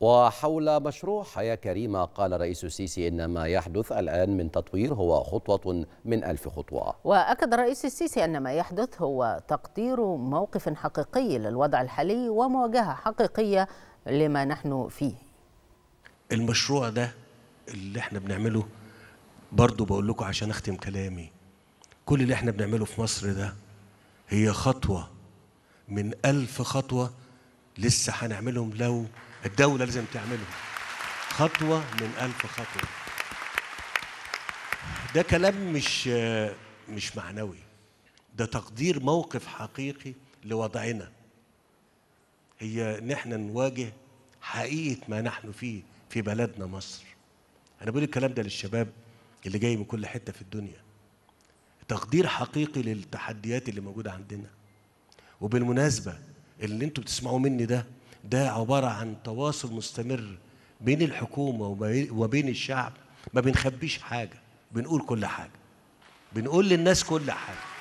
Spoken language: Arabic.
وحول مشروع حياة كريمة قال رئيس السيسي إن ما يحدث الآن من تطوير هو خطوة من ألف خطوة وأكد الرئيس السيسي أن ما يحدث هو تقدير موقف حقيقي للوضع الحالي ومواجهة حقيقية لما نحن فيه المشروع ده اللي احنا بنعمله برضو بقول لكم عشان أختم كلامي كل اللي احنا بنعمله في مصر ده هي خطوة من ألف خطوة لسه هنعملهم لو الدولة لازم تعمله خطوة من ألف خطوة ده كلام مش مش معنوي ده تقدير موقف حقيقي لوضعنا هي ان احنا نواجه حقيقه ما نحن فيه في بلدنا مصر انا بقول الكلام ده للشباب اللي جاي من كل حته في الدنيا تقدير حقيقي للتحديات اللي موجوده عندنا وبالمناسبه اللي انتم بتسمعوا مني ده ده عبارة عن تواصل مستمر بين الحكومة وبين الشعب ما بنخبيش حاجة بنقول كل حاجة بنقول للناس كل حاجة